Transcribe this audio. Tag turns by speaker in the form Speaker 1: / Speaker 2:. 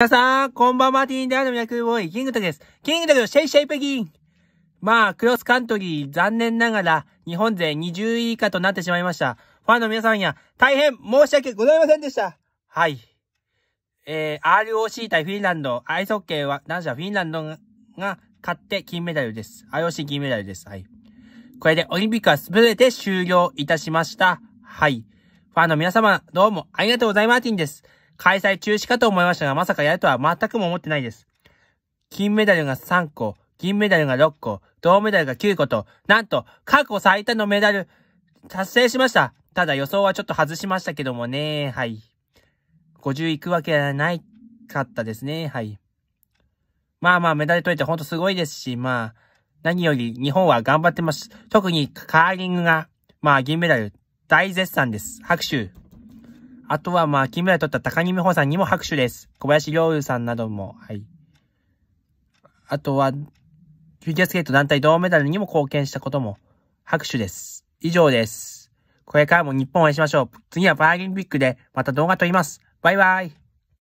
Speaker 1: 皆さん、こんばんは、ティーンであるミラクルボーイ、キングタクです。キングタクのシェイシェイペギンまあ、クロスカントリー、残念ながら、日本勢20位以下となってしまいました。ファンの皆さんや、
Speaker 2: 大変申し訳ございませんでした。
Speaker 1: はい。えー、ROC 対フィンランド、アイスホッケーは、男子はフィンランドが勝って金メダルです。IOC 銀メダルです。はい。これでオリンピックはすべて終了いたしました。はい。ファンの皆様、どうもありがとうございます、ティンです。開催中止かと思いましたが、まさかやるとは全くも思ってないです。金メダルが3個、銀メダルが6個、銅メダルが9個と、なんと過去最多のメダル達成しました。ただ予想はちょっと外しましたけどもね、はい。50いくわけはないかったですね、はい。まあまあメダル取れてほんとすごいですし、まあ、何より日本は頑張ってます。特にカーリングが、まあ銀メダル大絶賛です。拍手。あとはまあ、金メダル取った高木美帆さんにも拍手です。小林陵侑さんなども、はい。あとは、フィギュアスケート団体銅メダルにも貢献したことも拍手です。以上です。これからも日本を応援しましょう。次はパラリンピックでまた動画撮ります。バイバイ。